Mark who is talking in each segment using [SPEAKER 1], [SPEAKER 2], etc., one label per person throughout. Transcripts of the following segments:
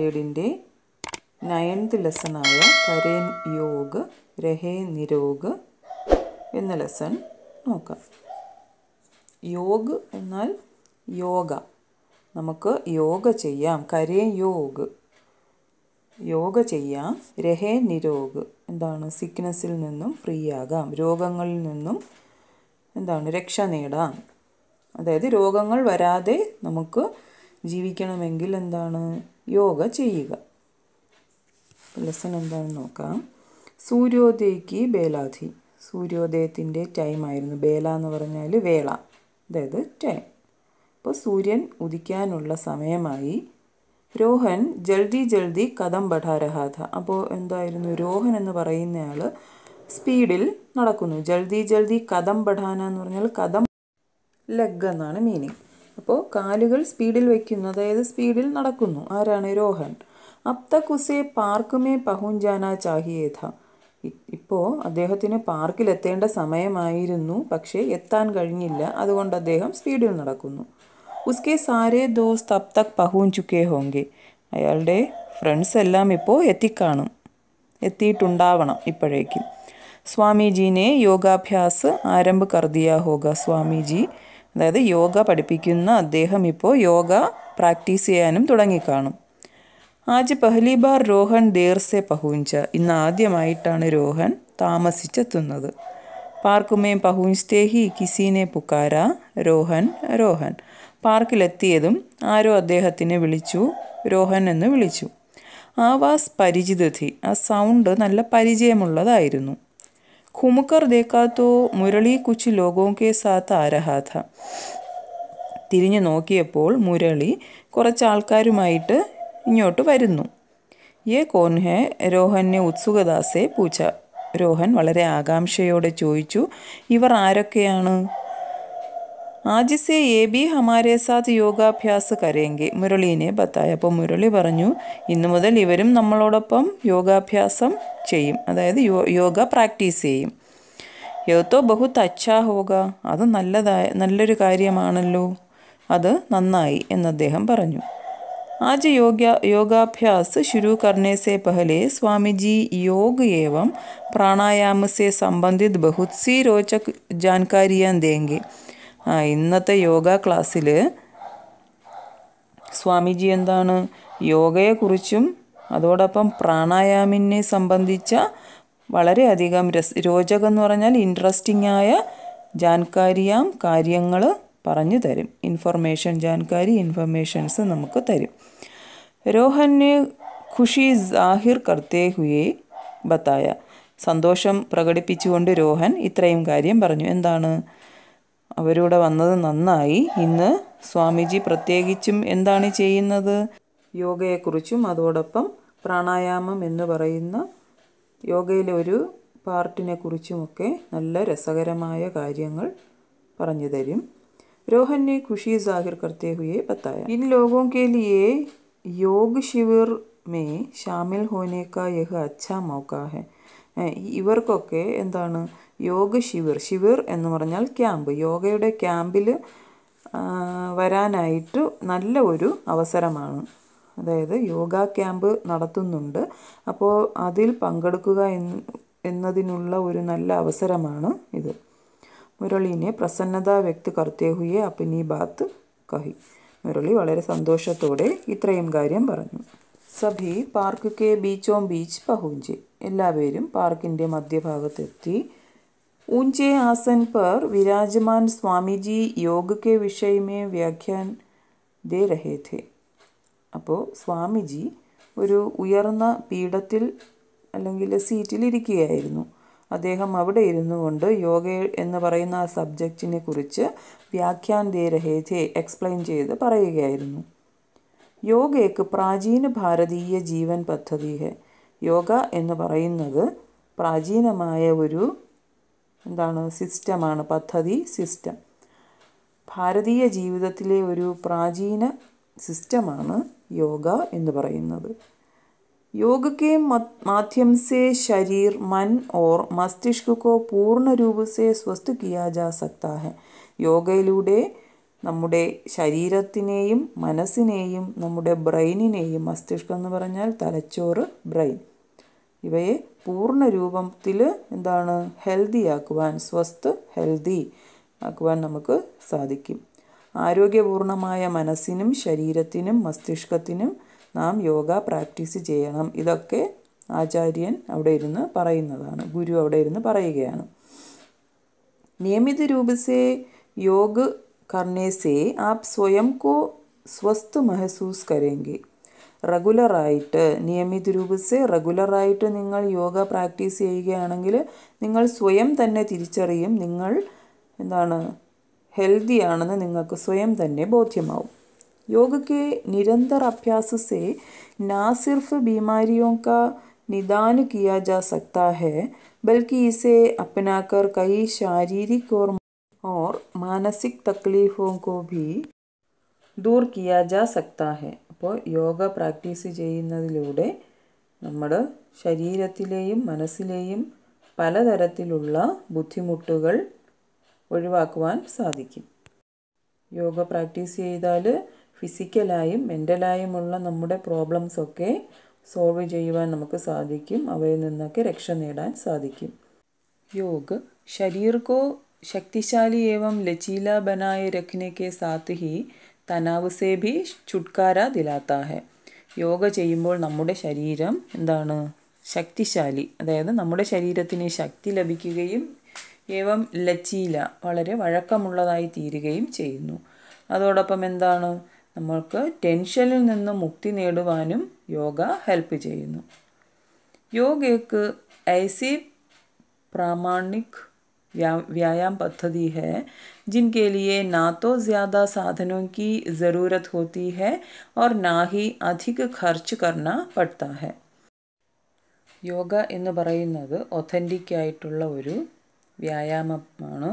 [SPEAKER 1] സ്റ്റാൻഡേർഡിൻ്റെ ninth ലെസണായ കരേൻ യോഗ് രഹേ നിരോഗ് എന്ന lesson നോക്കാം യോഗ് എന്നാൽ യോഗ നമുക്ക് യോഗ ചെയ്യാം കരേ യോഗ് യോഗ ചെയ്യാം രഹേ നിരോഗ് എന്താണ് സിക്നസ്സിൽ നിന്നും ഫ്രീ ആകാം രോഗങ്ങളിൽ നിന്നും എന്താണ് രക്ഷ നേടാം അതായത് രോഗങ്ങൾ വരാതെ നമുക്ക് ജീവിക്കണമെങ്കിൽ എന്താണ് യോഗ ചെയ്യുക ലെസൺ എന്താണെന്ന് നോക്കാം സൂര്യോദയക്ക് ബേലാധി സൂര്യോദയത്തിൻ്റെ ടൈമായിരുന്നു ബേല എന്ന് പറഞ്ഞാൽ വേള അതായത് ടൈം അപ്പോൾ സൂര്യൻ ഉദിക്കാനുള്ള സമയമായി രോഹൻ ജൽദി ജൽദി കഥം പഠാരഹാഥ അപ്പോൾ എന്തായിരുന്നു രോഹൻ എന്ന് പറയുന്നയാൾ സ്പീഡിൽ നടക്കുന്നു ജൽദി ജൽദി കഥം പഠാന എന്ന് പറഞ്ഞാൽ കഥം ലഗ് എന്നാണ് മീനിങ് അപ്പോൾ കാലുകൾ സ്പീഡിൽ വയ്ക്കുന്നു അതായത് സ്പീഡിൽ നടക്കുന്നു ആരാണ് രോഹൻ അപ്ത കുസേ പാർക്കുമേ പഹുഞ്ചാന ചാഹിയേഥ ഇപ്പോൾ അദ്ദേഹത്തിന് പാർക്കിലെത്തേണ്ട സമയമായിരുന്നു പക്ഷേ എത്താൻ കഴിഞ്ഞില്ല അതുകൊണ്ട് അദ്ദേഹം സ്പീഡിൽ നടക്കുന്നു ഉസ്കെ സാരേ ദോസ് അപ് തക് പഹൂൻ ഹോങ്കെ അയാളുടെ ഫ്രണ്ട്സ് എല്ലാം ഇപ്പോൾ എത്തിക്കാണും എത്തിയിട്ടുണ്ടാവണം ഇപ്പോഴേക്കും സ്വാമിജീനെ യോഗാഭ്യാസ് ആരംഭ കർദിയാ ഹോഗ സ്വാമിജി അതായത് യോഗ പഠിപ്പിക്കുന്ന അദ്ദേഹം ഇപ്പോൾ യോഗ പ്രാക്ടീസ് ചെയ്യാനും തുടങ്ങിക്കാണും ആജ് പഹലി ബാർ രോഹൻ ദേർസെ പഹൂഞ്ച ഇന്ന് ആദ്യമായിട്ടാണ് രോഹൻ താമസിച്ചെത്തുന്നത് പാർക്കുമേ പഹൂഞ്ചേ കിസീനെ പുക്കാര രോഹൻ രോഹൻ പാർക്കിലെത്തിയതും ആരോ അദ്ദേഹത്തിനെ വിളിച്ചു രോഹൻ എന്ന് വിളിച്ചു ആവാസ് പരിചിതധി ആ സൗണ്ട് നല്ല പരിചയമുള്ളതായിരുന്നു घूमकर देखा तो മുരളി കുച്ച് ലോകോക്കെ സാത്ത് ആരഹാഥ തിരിഞ്ഞു നോക്കിയപ്പോൾ മുരളി കുറച്ച് ആൾക്കാരുമായിട്ട് ഇങ്ങോട്ട് വരുന്നു യേ കോൻ ഹെ രോഹനെ ഉത്സുകദാസെ പൂച്ച രോഹൻ വളരെ ആകാംക്ഷയോടെ ചോദിച്ചു ഇവർ ആരൊക്കെയാണ് ആജിസെ എ ബി ഹമാരെ സാത്ത് യോഗാഭ്യാസ് കരയെങ്കിൽ മുരളീനെ ബത്തായി അപ്പോൾ മുരളി പറഞ്ഞു ഇന്നു മുതൽ ഇവരും നമ്മളോടൊപ്പം യോഗാഭ്യാസം ചെയ്യും അതായത് യോ യോഗ പ്രാക്ടീസ് ചെയ്യും യോഗത്തോ ബഹുത്ത് അച്ഛാ ഹോക അത് നല്ലതായ നല്ലൊരു കാര്യമാണല്ലോ അത് നന്നായി എന്ന് അദ്ദേഹം പറഞ്ഞു ആജ് യോഗ യോഗാഭ്യാസ് ശുരു കർണേസെ പഹലെ സ്വാമിജി യോഗ ഏവം പ്രാണായാമസെ സംബന്ധിത് ബഹുത് സി രോചക് ജാൻകാരിയാൻ ദേങ്കെ ആ ഇന്നത്തെ യോഗ ക്ലാസ്സിൽ സ്വാമിജി എന്താണ് യോഗയെക്കുറിച്ചും അതോടൊപ്പം പ്രാണായാമിനെ സംബന്ധിച്ച വളരെയധികം രസ് രോചകം എന്ന് പറഞ്ഞാൽ ഇൻട്രസ്റ്റിംഗ് ആയ ജാൻകാരിയാം കാര്യങ്ങൾ പറഞ്ഞു തരും ഇൻഫർമേഷൻ ജാൻകാരി ഇൻഫർമേഷൻസ് നമുക്ക് തരും രോഹനെ ഖുഷി ജാഹിർ കർത്തേ ഹുയേ ബത്തായ സന്തോഷം പ്രകടിപ്പിച്ചുകൊണ്ട് രോഹൻ ഇത്രയും കാര്യം പറഞ്ഞു എന്താണ് അവരൂടെ വന്നത് നന്നായി ഇന്ന് സ്വാമിജി പ്രത്യേകിച്ചും എന്താണ് ചെയ്യുന്നത് യോഗയെക്കുറിച്ചും അതോടൊപ്പം പ്രാണായാമം എന്ന് പറയുന്ന യോഗയിലെ ഒരു പാർട്ടിനെ കുറിച്ചുമൊക്കെ നല്ല രസകരമായ കാര്യങ്ങൾ പറഞ്ഞു തരും रोहन ने खुशी जाहिर करते हुए बताया इन लोगों के लिए योग शिविर में शामिल होने का यह अच्छा मौका है ഇവർക്കൊക്കെ എന്താണ് യോഗ ശിവിർ ശിവിർ എന്ന് പറഞ്ഞാൽ ക്യാമ്പ് യോഗയുടെ ക്യാമ്പിൽ വരാനായിട്ട് നല്ല ഒരു അവസരമാണ് അതായത് യോഗ ക്യാമ്പ് നടത്തുന്നുണ്ട് അപ്പോൾ അതിൽ പങ്കെടുക്കുക എന്നതിനുള്ള ഒരു നല്ല അവസരമാണ് ഇത് മുരളീനെ പ്രസന്നത വ്യക്തി കർത്തേഹുയെ അപ്പിനി ബാത്ത് കഹി മുരളി വളരെ സന്തോഷത്തോടെ ഇത്രയും കാര്യം പറഞ്ഞു സഭി പാർക്ക് കെ ബീച്ചോം ബീച്ച് പഹുഞ്ചി എല്ലാവരും പാർക്കിൻ്റെ മധ്യഭാഗത്തെത്തി ऊंचे आसन पर विराजमान സ്വാമിജി യോഗ योग के विषय में व्याख्यान दे रहे थे അപ്പോൾ സ്വാമിജി ഒരു ഉയർന്ന പീഠത്തിൽ അല്ലെങ്കിൽ സീറ്റിൽ ഇരിക്കുകയായിരുന്നു അദ്ദേഹം അവിടെ ഇരുന്നു കൊണ്ട് യോഗ എന്ന് പറയുന്ന ആ സബ്ജക്റ്റിനെ കുറിച്ച് വ്യാഖ്യാൻ ദേ രഹേഥെ എക്സ്പ്ലെയിൻ ചെയ്ത് പറയുകയായിരുന്നു യോഗയ്ക്ക് പ്രാചീന ഭാരതീയ ജീവൻ പദ്ധതി യോഗ എന്ന് പറയുന്നത് പ്രാചീനമായ ഒരു എന്താണ് സിസ്റ്റമാണ് പദ്ധതി സിസ്റ്റം ഭാരതീയ ജീവിതത്തിലെ ഒരു പ്രാചീന സിസ്റ്റമാണ് യോഗ എന്ന് പറയുന്നത് योगके മാധ്യംസേ ശരീർ മൻ ഓർ और പൂർണ്ണ രൂപ സ്വസ്ഥ കിയാ സക്താഹ യോഗയിലൂടെ നമ്മുടെ ശരീരത്തിനെയും മനസ്സിനെയും നമ്മുടെ ബ്രെയിനിനെയും മസ്തിഷ്കം എന്ന് പറഞ്ഞാൽ തലച്ചോറ് ബ്രെയിൻ ഇവയെ പൂർണ്ണ രൂപത്തിൽ എന്താണ് ഹെൽത്തി ആക്കുവാൻ സ്വസ്ഥ ഹെൽത്തി ആക്കുവാൻ നമുക്ക് സാധിക്കും ആരോഗ്യപൂർണമായ മനസ്സിനും ശരീരത്തിനും മസ്തിഷ്കത്തിനും നാം യോഗ പ്രാക്ടീസ് ചെയ്യണം ഇതൊക്കെ ആചാര്യൻ അവിടെ ഇരുന്ന് പറയുന്നതാണ് ഗുരു അവിടെ ഇരുന്ന് പറയുകയാണ് നിയമിത രൂപസേ യോഗ കർണേസേ ആപ് സ്വയം കോ സ്വസ്ഥ മഹസൂസ് കരേങ്കി റെഗുലറായിട്ട് നിയമിത രൂപ റെഗുലറായിട്ട് നിങ്ങൾ യോഗ പ്രാക്ടീസ് ചെയ്യുകയാണെങ്കിൽ നിങ്ങൾ സ്വയം തന്നെ തിരിച്ചറിയും നിങ്ങൾ എന്താണ് ഹെൽത്തിയാണെന്ന് നിങ്ങൾക്ക് സ്വയം തന്നെ ബോധ്യമാവും യോഗയ്ക്ക് के निरंतर अभ्यास से ना सिर्फ बीमारियों का निदान किया जा सकता है बल्कि इसे अपनाकर कई शारीरिक और और मानसिक तकलीफ़ों को भी दूर किया जा सकता है അപ്പോൾ യോഗ പ്രാക്ടീസ് ചെയ്യുന്നതിലൂടെ നമ്മുടെ ശരീരത്തിലെയും മനസ്സിലെയും പലതരത്തിലുള്ള ബുദ്ധിമുട്ടുകൾ ഒഴിവാക്കുവാൻ സാധിക്കും യോഗ പ്രാക്ടീസ് ചെയ്താൽ ഫിസിക്കലായും മെൻ്റലായുമുള്ള നമ്മുടെ പ്രോബ്ലംസൊക്കെ സോൾവ് ചെയ്യുവാൻ നമുക്ക് സാധിക്കും അവയിൽ നിന്നൊക്കെ രക്ഷ നേടാൻ സാധിക്കും യോഗ शरीर ശക്തിശാലി ഏവം एवं लचीला बनाए रखने के साथ ही തനാവ് സേബി ചുട്കാര ചുട്ട്കാര ദിലാത്താഹെ യോഗ ചെയ്യുമ്പോൾ നമ്മുടെ ശരീരം എന്താണ് ശക്തിശാലി അതായത് നമ്മുടെ ശരീരത്തിന് ശക്തി ലഭിക്കുകയും ഏവം ലച്ചീല വളരെ വഴക്കമുള്ളതായി തീരുകയും ചെയ്യുന്നു അതോടൊപ്പം എന്താണ് നമ്മൾക്ക് ടെൻഷനിൽ നിന്ന് മുക്തി നേടുവാനും യോഗ ഹെൽപ്പ് ചെയ്യുന്നു യോഗയ്ക്ക് ഐസി പ്രാമാണിക് व्या व्यायाम पद्धति है जिनके लिए ना तो ज़्यादा साधनों की ज़रूरत होती है और ना ही अधिक खर्च करना पड़ता है യോഗ എന്ന് പറയുന്നത് ഒത്തൻറ്റിക് ആയിട്ടുള്ള ഒരു വ്യായാമമാണ്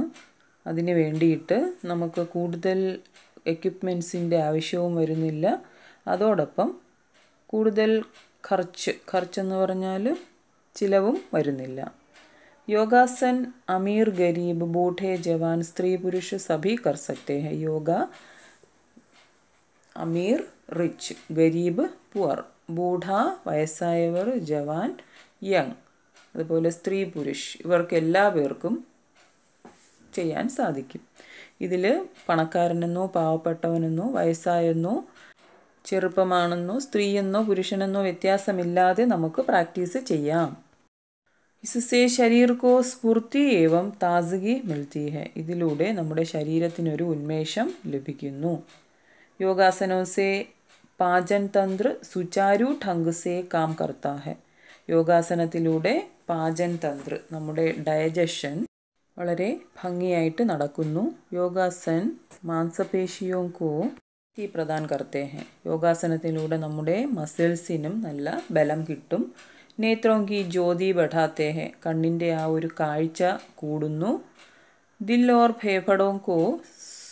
[SPEAKER 1] അതിന് വേണ്ടിയിട്ട് നമുക്ക് കൂടുതൽ എക്യുപ്മെൻസിൻ്റെ ആവശ്യവും വരുന്നില്ല അതോടൊപ്പം കൂടുതൽ ഖർച്ച് ഖർച്ചെന്ന് പറഞ്ഞാൽ ചിലവും വരുന്നില്ല യോഗാസൻ അമീർ ഗരീബ് ബൂഢേ ജവാൻ സ്ത്രീ പുരുഷ സഭി കർ യോഗ അമീർ റിച്ച് ഗരീബ് പുവർ ബൂഢ വയസ്സായവർ ജവാൻ യങ് അതുപോലെ സ്ത്രീ പുരുഷ് ഇവർക്ക് എല്ലാ പേർക്കും ചെയ്യാൻ സാധിക്കും ഇതിൽ പണക്കാരനെന്നോ പാവപ്പെട്ടവനെന്നോ വയസ്സായെന്നോ ചെറുപ്പമാണെന്നോ സ്ത്രീയെന്നോ പുരുഷനെന്നോ വ്യത്യാസമില്ലാതെ നമുക്ക് പ്രാക്ടീസ് ചെയ്യാം ഇസസേ ശരീർക്കോ സ്ഫൂർത്തി ഏവം താസുകി മിൽത്തി ഇതിലൂടെ നമ്മുടെ ശരീരത്തിനൊരു ഉന്മേഷം ലഭിക്കുന്നു യോഗാസനോസേ പാചൻ തന്ത്ര സുചാരു ഠങ്ക് സേ കാം കർത്താഹേ യോഗാസനത്തിലൂടെ പാചൻ തന്ത്ര നമ്മുടെ ഡയജഷൻ വളരെ ഭംഗിയായിട്ട് നടക്കുന്നു യോഗാസൻ മാംസപേശിയോ കോ ഈ പ്രധാൻ കർത്തേഹ യോഗാസനത്തിലൂടെ നമ്മുടെ മസിൽസിനും നല്ല ബലം കിട്ടും നേത്രോം കി ജ്യോതി ബഠാത്തേഹ കണ്ണിൻ്റെ ആ ഒരു കാഴ്ച കൂടുന്നു ദിൽ ഓർ ഫേഫടോ കോ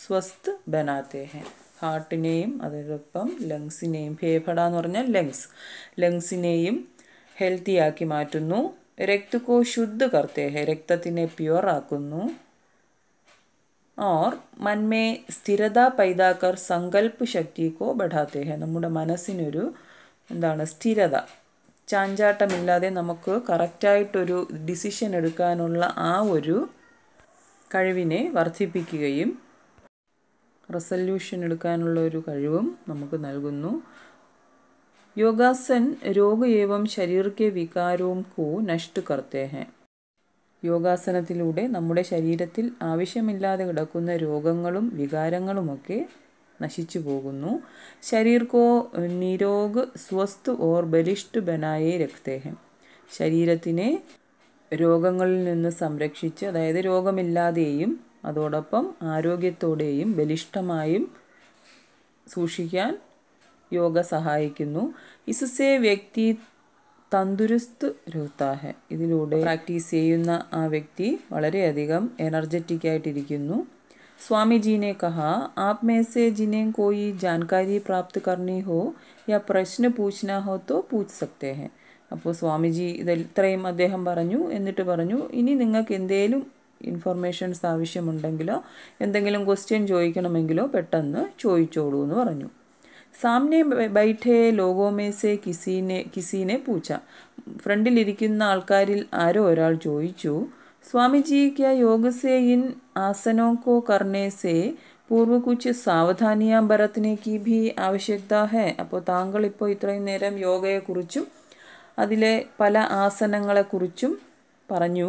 [SPEAKER 1] സ്വസ്ഥ് ബനാത്തേ ഹാർട്ടിനെയും അതോടൊപ്പം ലങ്സിനെയും ഫേഫട എന്ന് പറഞ്ഞാൽ ലങ്സ് ലങ്സിനെയും ഹെൽത്തിയാക്കി മാറ്റുന്നു രക്തക്കോ ശുദ്ധ കർത്തേഹ രക്തത്തിനെ പ്യുവറാക്കുന്നു ഓർ മന്മേ സ്ഥിരത പൈതാക്കർ സങ്കല്പ ശക്തിക്കോ ബഠാത്തേഹ നമ്മുടെ മനസ്സിനൊരു എന്താണ് സ്ഥിരത ചാഞ്ചാട്ടമില്ലാതെ നമുക്ക് കറക്റ്റായിട്ടൊരു ഡിസിഷൻ എടുക്കാനുള്ള ആ ഒരു കഴിവിനെ വർദ്ധിപ്പിക്കുകയും റെസല്യൂഷൻ എടുക്കാനുള്ള ഒരു കഴിവും നമുക്ക് നൽകുന്നു യോഗാസൻ രോഗ ഏവം ശരീരക്കെ വികാരവും കൂ നഷ്ടു കർത്തേ ഹെ യോഗാസനത്തിലൂടെ നമ്മുടെ ശരീരത്തിൽ ആവശ്യമില്ലാതെ കിടക്കുന്ന രോഗങ്ങളും വികാരങ്ങളുമൊക്കെ നശിച്ചു പോകുന്നു ശരീർക്കോ നിരോഗ് സ്വസ്ത് ഓർ ബലിഷ്ഠ ബനായേ രക്തേഹം ശരീരത്തിനെ രോഗങ്ങളിൽ നിന്ന് സംരക്ഷിച്ച് അതായത് രോഗമില്ലാതെയും അതോടൊപ്പം ആരോഗ്യത്തോടെയും ബലിഷ്ഠമായും സൂക്ഷിക്കാൻ യോഗ സഹായിക്കുന്നു ഇസുസേ വ്യക്തി തന്തുരുസ്ത് രഹുത്താഹെ ഇതിലൂടെ പ്രാക്ടീസ് ചെയ്യുന്ന ആ വ്യക്തി വളരെയധികം എനർജറ്റിക് ആയിട്ടിരിക്കുന്നു स्वामी ने कहा आप में से जिन्हें कोई जानकारी प्राप्त करनी हो या പ്രശ്ന പൂച്ചന ഹോ തോ പൂച്ച് സക്തേ അപ്പോൾ സ്വാമിജി ഇത് ഇത്രയും അദ്ദേഹം പറഞ്ഞു എന്നിട്ട് പറഞ്ഞു ഇനി നിങ്ങൾക്ക് എന്തേലും ഇൻഫർമേഷൻസ് ആവശ്യമുണ്ടെങ്കിലോ എന്തെങ്കിലും ക്വസ്റ്റ്യൻ ചോദിക്കണമെങ്കിലോ പെട്ടെന്ന് ചോദിച്ചോളൂ എന്ന് പറഞ്ഞു സാമ്നെ ബൈഠേ ലോകോമേസെ കിസിനെ കിസിനെ പൂച്ച ഫ്രണ്ടിലിരിക്കുന്ന ആൾക്കാരിൽ ആരോ ഒരാൾ ചോദിച്ചു സ്വാമിജി ക്യാ യോഗസേ ഇൻ ആസനോ കോ കർണേസേ പൂർവ്വ കുച്ച് സാവധാനിയാൻ ഭരത്തിനേക്ക് ഭീ ആവശ്യകത ഹേ അപ്പോൾ താങ്കൾ ഇപ്പോൾ ഇത്രയും നേരം യോഗയെക്കുറിച്ചും അതിലെ പല ആസനങ്ങളെക്കുറിച്ചും പറഞ്ഞു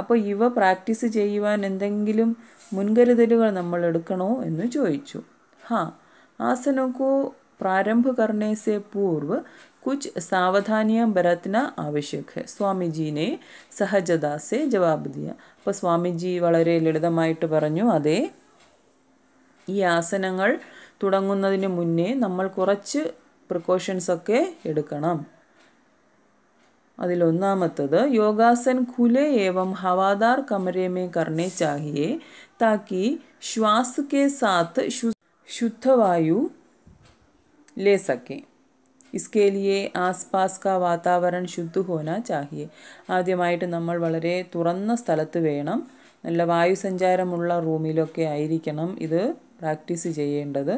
[SPEAKER 1] അപ്പോൾ ഇവ പ്രാക്ടീസ് ചെയ്യുവാൻ എന്തെങ്കിലും മുൻകരുതലുകൾ നമ്മൾ എടുക്കണോ എന്ന് ചോദിച്ചു ഹാ ആസനോക്കോ प्रारंभ करने से पूर्व कुछ सावधानियां बरतना आवश्यक है സ്വാമി ജീനെ സഹജദാസെ ജവാബ് ദിയ അപ്പോൾ സ്വാമിജി വളരെ ലളിതമായിട്ട് പറഞ്ഞു അതെ ഈ ആസനങ്ങൾ തുടങ്ങുന്നതിന് മുന്നേ നമ്മൾ കുറച്ച് പ്രിക്കോഷൻസ് ഒക്കെ എടുക്കണം അതിലൊന്നാമത്തത് യോഗാസൻ ഖുലെ ഏവം ഹവാദാർ കമരേമേ കർണേ ചാഹിയെ താക്കി ശ്വാസ് കെ സാത്ത് ശുദ്ധവായു ले सकें इसके लिए ആസ്പാസ് കാ വാതാവരൺ ശുദ്ധ ഹോന ചാഹിയെ ആദ്യമായിട്ട് നമ്മൾ വളരെ തുറന്ന സ്ഥലത്ത് വേണം നല്ല വായുസഞ്ചാരമുള്ള റൂമിലൊക്കെ ആയിരിക്കണം ഇത് പ്രാക്ടീസ് ചെയ്യേണ്ടത്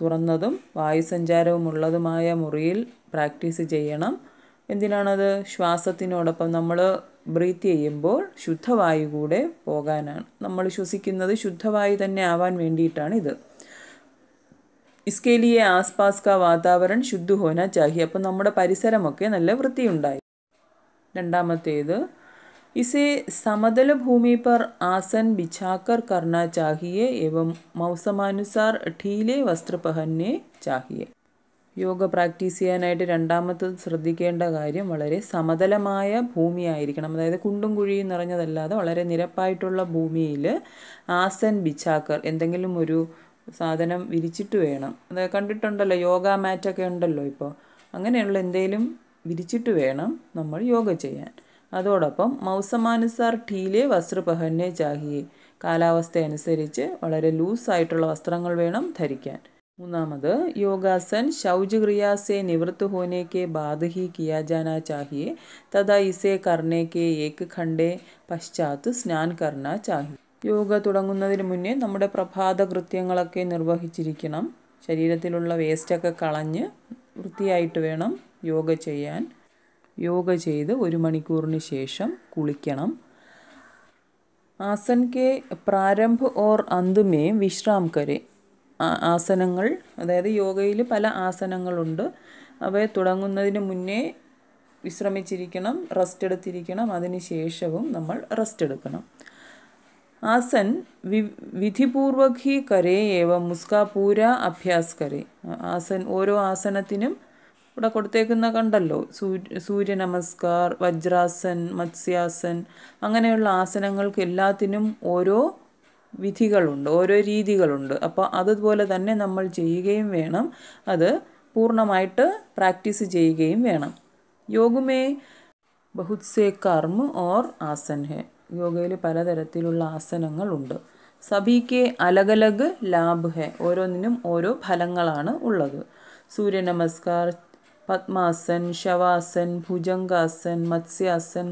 [SPEAKER 1] തുറന്നതും വായുസഞ്ചാരവും ഉള്ളതുമായ മുറിയിൽ പ്രാക്ടീസ് ചെയ്യണം എന്തിനാണത് ശ്വാസത്തിനോടൊപ്പം നമ്മൾ ബ്രീത്ത് ചെയ്യുമ്പോൾ ശുദ്ധവായു കൂടെ പോകാനാണ് നമ്മൾ ശ്വസിക്കുന്നത് ശുദ്ധവായു തന്നെ ആവാൻ വേണ്ടിയിട്ടാണ് ഇത് इसके लिए ആസ്പാസ് കാ वातावरण शुद्ध होना चाहिए അപ്പോൾ നമ്മുടെ പരിസരമൊക്കെ നല്ല വൃത്തിയുണ്ടായി രണ്ടാമത്തേത് ഇസേ സമതല ഭൂമി പർ ആസൻ ബിഛാക്കർ കർണ ചാഹിയെ ഏവം മൗസമാനുസാർ ढीले വസ്ത്രപഹന്നെ ചാഹിയെ യോഗ പ്രാക്ടീസ് ചെയ്യാനായിട്ട് രണ്ടാമത്തത് ശ്രദ്ധിക്കേണ്ട കാര്യം വളരെ സമതലമായ ഭൂമിയായിരിക്കണം അതായത് കുണ്ടും കുഴിയും നിറഞ്ഞതല്ലാതെ വളരെ നിരപ്പായിട്ടുള്ള ഭൂമിയിൽ ആസൻ ബിച്ചാക്കർ എന്തെങ്കിലും ഒരു സാധനം വിരിച്ചിട്ട് വേണം അത് കണ്ടിട്ടുണ്ടല്ലോ യോഗ മാറ്റൊക്കെ ഉണ്ടല്ലോ ഇപ്പോൾ അങ്ങനെയുള്ള എന്തെങ്കിലും വിരിച്ചിട്ട് വേണം നമ്മൾ യോഗ ചെയ്യാൻ അതോടൊപ്പം മൗസമാനുസാർ ഠീലെ വസ്ത്രപഹന്നെ ചാഹിയെ കാലാവസ്ഥ അനുസരിച്ച് വളരെ ലൂസായിട്ടുള്ള വസ്ത്രങ്ങൾ വേണം ധരിക്കാൻ മൂന്നാമത് യോഗാസൻ ശൗചക്രിയാസെ നിവൃത്ത് ഹോനേക്ക് ബാധഹി കിയാജാന ചാഹിയെ തഥാ ഇസേ കർണേക്ക് ഏക്ക് ഖണ്ഡേ പശ്ചാത്ത് സ്നാൻ കർണ ചാഹിയെ യോഗ തുടങ്ങുന്നതിന് മുന്നേ നമ്മുടെ പ്രഭാത കൃത്യങ്ങളൊക്കെ നിർവഹിച്ചിരിക്കണം ശരീരത്തിലുള്ള വേസ്റ്റൊക്കെ കളഞ്ഞ് വൃത്തിയായിട്ട് വേണം യോഗ ചെയ്യാൻ യോഗ ചെയ്ത് ഒരു മണിക്കൂറിന് ശേഷം കുളിക്കണം ആസൻകെ പ്രാരംഭ ഓർ അന്തുമേ വിശ്രാം കരെ ആസനങ്ങൾ അതായത് യോഗയിൽ പല ആസനങ്ങളുണ്ട് അവയെ തുടങ്ങുന്നതിന് മുന്നേ വിശ്രമിച്ചിരിക്കണം റെസ്റ്റ് എടുത്തിരിക്കണം അതിന് ശേഷവും നമ്മൾ റെസ്റ്റ് എടുക്കണം आसन वि വിധിപൂർവ്വക് ഹി കരേ ഏവ മുസ്ക പൂര അഭ്യാസ് കരേ ആസൻ ഓരോ ആസനത്തിനും ഇവിടെ കൊടുത്തേക്കുന്ന കണ്ടല്ലോ സൂര്യ നമസ്കാർ വജ്രാസൻ മത്സ്യാസൻ അങ്ങനെയുള്ള ആസനങ്ങൾക്ക് എല്ലാത്തിനും ഓരോ വിധികളുണ്ട് ഓരോ രീതികളുണ്ട് അപ്പോൾ അതുപോലെ തന്നെ നമ്മൾ ചെയ്യുകയും വേണം അത് പൂർണ്ണമായിട്ട് പ്രാക്ടീസ് ചെയ്യുകയും വേണം യോഗമേ ബഹുത് സേ കർമ്മ ഓർ ആസൻ ഹെ യോഗയിൽ പലതരത്തിലുള്ള ആസനങ്ങളുണ്ട് സഭിക്ക് അലഗലഗ് ലാഭ് ഹെ ഓരോന്നിനും ഓരോ ഫലങ്ങളാണ് ഉള്ളത് സൂര്യ നമസ്കാർ പത്മാസൻ ശവാസൻ ഭുജംഗാസൻ മത്സ്യാസൻ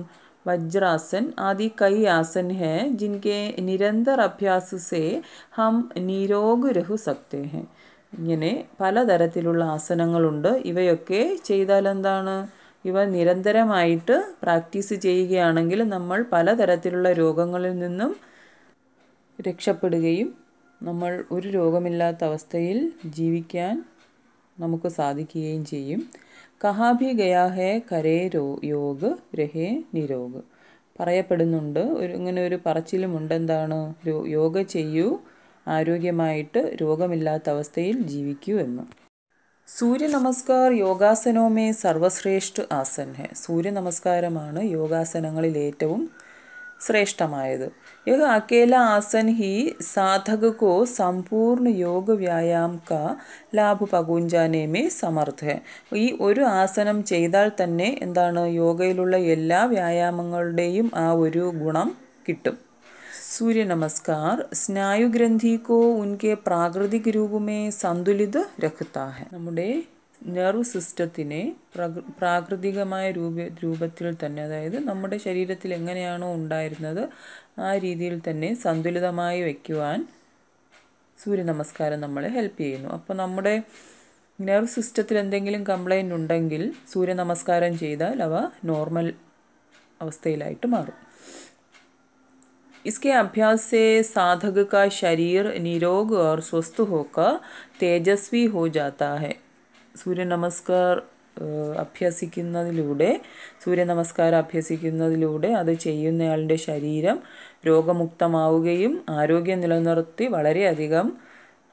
[SPEAKER 1] വജ്രാസൻ आदि कई आसन ഹെ जिनके निरंतर अभ्यास से हम निरोग रह सकते हैं ഇങ്ങനെ പലതരത്തിലുള്ള ആസനങ്ങളുണ്ട് ഇവയൊക്കെ ചെയ്താൽ എന്താണ് ഇവ നിരന്തരമായിട്ട് പ്രാക്ടീസ് ചെയ്യുകയാണെങ്കിൽ നമ്മൾ പലതരത്തിലുള്ള രോഗങ്ങളിൽ നിന്നും രക്ഷപ്പെടുകയും നമ്മൾ ഒരു രോഗമില്ലാത്ത അവസ്ഥയിൽ ജീവിക്കാൻ നമുക്ക് സാധിക്കുകയും ചെയ്യും കഹാഭി ഗയാഹേ കരേ രോ യോഗ് രഹേ നിരോഗ് പറയപ്പെടുന്നുണ്ട് ഒരു ഇങ്ങനെ ഒരു പറച്ചിലുമുണ്ട് എന്താണ് യോഗ ചെയ്യൂ ആരോഗ്യമായിട്ട് രോഗമില്ലാത്ത അവസ്ഥയിൽ ജീവിക്കൂ എന്ന് സൂര്യ നമസ്കാർ യോഗാസനോമേ സർവശ്രേഷ്ഠ ആസൻ സൂര്യ നമസ്കാരമാണ് യോഗാസനങ്ങളിൽ ഏറ്റവും ശ്രേഷ്ഠമായത് യഹ് അക്കേല ആസൻ ഹി സാധകോ സമ്പൂർണ്ണ യോഗ വ്യായാം ക ലാഭ പകുഞ്ചാനേമേ സമർത്ഥ ഈ ഒരു ആസനം ചെയ്താൽ തന്നെ എന്താണ് യോഗയിലുള്ള എല്ലാ വ്യായാമങ്ങളുടെയും ആ ഒരു ഗുണം കിട്ടും सूर्य नमस्कार स्नायु ग्रंथि को उनके प्राकृतिक रूप में संतुलित रखता है നമ്മുടെ നെർവ് സിസ്റ്റത്തിനെ പ്രാകൃതികമായ രൂപ രൂപത്തിൽ തന്നെ അതായത് നമ്മുടെ ശരീരത്തിൽ എങ്ങനെയാണോ ഉണ്ടായിരുന്നത് ആ രീതിയിൽ തന്നെ സന്തുലിതമായി വയ്ക്കുവാൻ സൂര്യ നമസ്കാരം നമ്മളെ ഹെൽപ്പ് ചെയ്യുന്നു അപ്പോൾ നമ്മുടെ നെർവ് സിസ്റ്റത്തിൽ എന്തെങ്കിലും കംപ്ലൈൻ്റ് ഉണ്ടെങ്കിൽ സൂര്യ നമസ്കാരം ചെയ്താൽ അവ നോർമൽ അവസ്ഥയിലായിട്ട് മാറും इसके अभ्यास से साधक का शरीर निरोग और स्वस्थ होकर तेजस्वी हो जाता है सूर्य नमस्कार അഭ്യസിക്കുന്നതിലൂടെ സൂര്യനമസ്കാരം അഭ്യസിക്കുന്നതിലൂടെ അത് ചെയ്യുന്നയാളുടെ ശരീരം രോഗമുക്തമാവുകയും ആരോഗ്യം നിലനിർത്തി വളരെയധികം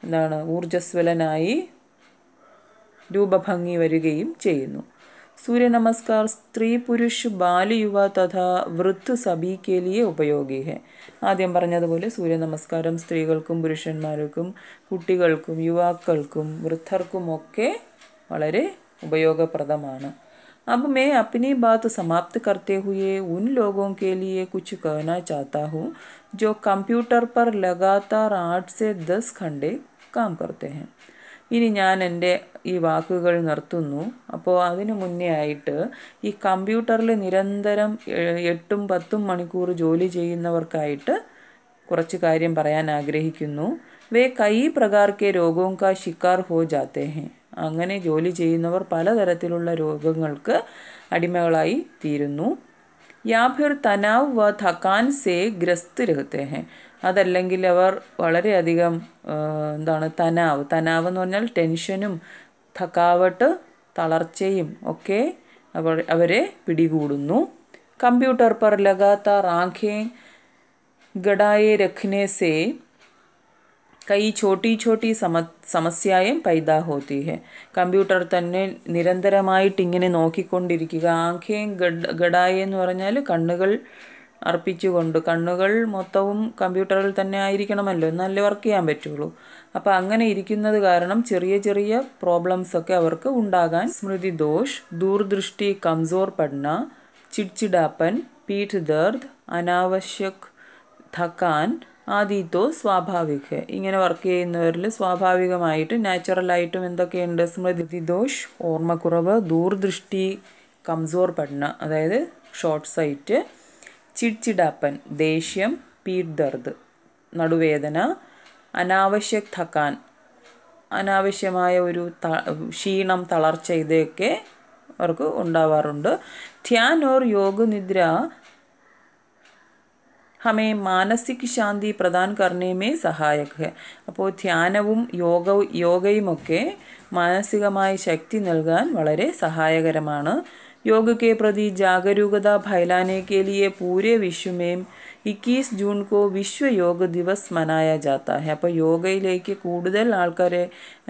[SPEAKER 1] എന്താണ് ഊർജ്ജസ്വലനായി രൂപഭംഗി വരികയും ചെയ്യുന്നു सूर्य नमस्कार स्त्री पुरुष बाल युवा तथा വൃദ്ധ സഭി കേലിയെ ഉപയോഗി ഹെ ആദ്യം പറഞ്ഞതുപോലെ സൂര്യ നമസ്കാരം സ്ത്രീകൾക്കും പുരുഷന്മാർക്കും കുട്ടികൾക്കും യുവാക്കൾക്കും വൃദ്ധർക്കുമൊക്കെ വളരെ ഉപയോഗപ്രദമാണ് अब मैं अपनी बात समाप्त करते हुए उन लोगों के लिए कुछ कहना चाहता हूँ जो कंप्यूटर पर लगातार आठ से दस घंटे काम करते हैं ഇനി ഞാൻ എൻ്റെ ഈ വാക്കുകൾ നിർത്തുന്നു അപ്പോൾ അതിനു മുന്നേ ആയിട്ട് ഈ കമ്പ്യൂട്ടറിൽ നിരന്തരം എട്ടും പത്തും മണിക്കൂർ ജോലി ചെയ്യുന്നവർക്കായിട്ട് കുറച്ച് കാര്യം പറയാൻ ആഗ്രഹിക്കുന്നു വേ കൈ പ്രകാർക്കെ രോഗവും കാ ശിക്കാർ ഹോ ജാത്തേ അങ്ങനെ ജോലി ചെയ്യുന്നവർ പലതരത്തിലുള്ള രോഗങ്ങൾക്ക് അടിമകളായി തീരുന്നു യാ തനാവ് വ ധക്കാൻ സേ ഗ്രസ്ത് രഹത്തേഹേ അതല്ലെങ്കിൽ അവർ വളരെയധികം എന്താണ് തനാവ് തനാവ് എന്ന് പറഞ്ഞാൽ ടെൻഷനും തക്കാവട്ട് തളർച്ചയും ഒക്കെ അവർ അവരെ പിടികൂടുന്നു കമ്പ്യൂട്ടർ പർ ലഗാത്ത റാഖേ ഗഡായെ രഖ്നേസേ കൈ ചോട്ടി ചോട്ടി സമ സമസ്യായും പൈതാ ഹോത്തി ഹെ കമ്പ്യൂട്ടർ തന്നെ നിരന്തരമായിട്ട് ഇങ്ങനെ നോക്കിക്കൊണ്ടിരിക്കുക ആഖേ ഗഡ് ഗഡായെന്ന് എന്ന് പറഞ്ഞാൽ കണ്ണുകൾ അർപ്പിച്ചുകൊണ്ട് കണ്ണുകൾ മൊത്തവും കമ്പ്യൂട്ടറിൽ തന്നെ ആയിരിക്കണമല്ലോ എന്നാലേ വർക്ക് ചെയ്യാൻ പറ്റുള്ളൂ അപ്പോൾ അങ്ങനെ ഇരിക്കുന്നത് കാരണം ചെറിയ ചെറിയ പ്രോബ്ലംസ് ഒക്കെ അവർക്ക് ഉണ്ടാകാൻ സ്മൃതി ദോഷ് ദൂർദൃഷ്ടി കംസോർ പഠന ചിഡ്ചിടാപ്പൻ പീഠ് ദർദ് അനാവശ്യക് ധക്കാൻ ആദിത്തോ സ്വാഭാവിക ഇങ്ങനെ വർക്ക് ചെയ്യുന്നവരിൽ സ്വാഭാവികമായിട്ട് നാച്ചുറലായിട്ടും എന്തൊക്കെയുണ്ട് സ്മൃതി ദോഷ് ഓർമ്മക്കുറവ് ദൂർദൃഷ്ടി കംസോർ പഠന അതായത് ഷോർട്ട് സൈറ്റ് ചിഡ്ചിടാപ്പൻ ദേഷ്യം പീഡ് നടുവേദന അനാവശ്യ ഥക്കാൻ അനാവശ്യമായ ഒരു ക്ഷീണം തളർച്ച ഇതൊക്കെ അവർക്ക് ഉണ്ടാവാറുണ്ട് ധ്യാൻ ഓർ യോഗനിദ്ര ഹമേ മാനസിക് ശാന്തി പ്രദാൻ കർണേമേ സഹായക അപ്പോൾ ധ്യാനവും യോഗ യോഗയുമൊക്കെ മാനസികമായ ശക്തി നൽകാൻ വളരെ സഹായകരമാണ് योग के प्रति जागरूकता फैलाने के लिए पूरे विश्व में 21 जून को विश्व योग दिवस मनाया जाता है അപ്പോൾ യോഗയിലേക്ക് കൂടുതൽ ആൾക്കാരെ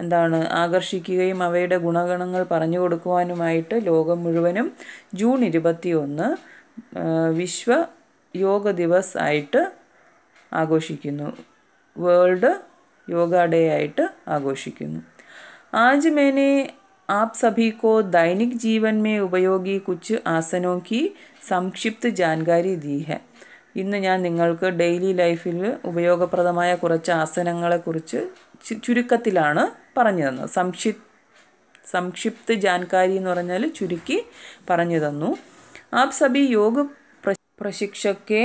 [SPEAKER 1] എന്താണ് ആകർഷിക്കുകയും അവയുടെ ഗുണഗണങ്ങൾ പറഞ്ഞു കൊടുക്കുവാനുമായിട്ട് ലോകം മുഴുവനും ജൂൺ ഇരുപത്തി ഒന്ന് വിശ്വ യോഗ ദിവസ് ആയിട്ട് ആഘോഷിക്കുന്നു വേൾഡ് യോഗ ഡേ ആയിട്ട് ആഘോഷിക്കുന്നു ആജ് മേനെ आप सभी को दैनिक जीवन में उपयोगी कुछ आसनों की संक्षिप्त जानकारी दी है ഇന്ന് ഞാൻ നിങ്ങൾക്ക് ഡെയിലി ലൈഫിൽ ഉപയോഗപ്രദമായ കുറച്ച് ആസനങ്ങളെക്കുറിച്ച് ചുരുക്കത്തിലാണ് പറഞ്ഞു തന്നത് സംക്ഷി സംക്ഷിപ്ത ജാൻകാരി എന്ന് പറഞ്ഞാൽ ചുരുക്കി പറഞ്ഞു തന്നു ആപ് സബി യോഗ പ്രശിക്ഷക്കെ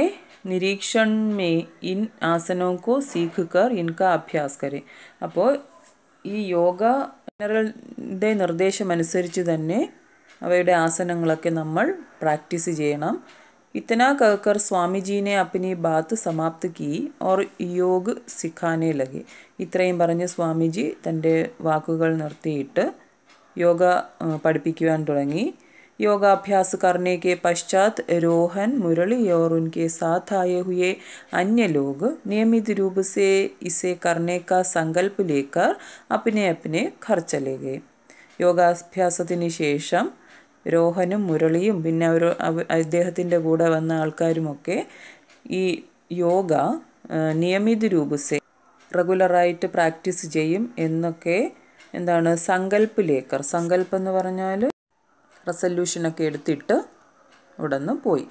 [SPEAKER 1] നിരീക്ഷൺ മേ ഇൻ ആസനോക്കോ കോ സീഖ് കർ ഇൻകാ അഭ്യാസ് കരെ അപ്പോൾ ഈ യോഗ മിനറലിൻ്റെ നിർദ്ദേശമനുസരിച്ച് തന്നെ അവയുടെ ആസനങ്ങളൊക്കെ നമ്മൾ പ്രാക്ടീസ് ചെയ്യണം ഇത്തന कहकर സ്വാമിജീനെ जी ബാത്ത് സമാപ്തി बात ഓർ യോഗ് സിഖാനെ ലഗി ഇത്രയും പറഞ്ഞ് സ്വാമിജി തൻ്റെ വാക്കുകൾ നിർത്തിയിട്ട് യോഗ പഠിപ്പിക്കുവാൻ തുടങ്ങി योगाभ्यास करने के पश्चात रोहन मुरली और उनके साथ आए हुए अन्य लोग नियमित रूप से इसे करने का संकल्प लेकर अपने अपने घर चले गए യോഗാഭ്യാസത്തിന് ശേഷം രോഹനും മുരളിയും പിന്നെ അവർ അദ്ദേഹത്തിൻ്റെ കൂടെ വന്ന ആൾക്കാരുമൊക്കെ ഈ യോഗ നിയമിത രൂപസെ റെഗുലറായിട്ട് പ്രാക്ടീസ് ചെയ്യും എന്നൊക്കെ എന്താണ് സങ്കല്പ് ലേക്കർ സങ്കല്പം എന്ന് പറഞ്ഞാൽ റെസല്യൂഷനൊക്കെ എടുത്തിട്ട് അവിടെ നിന്ന് പോയി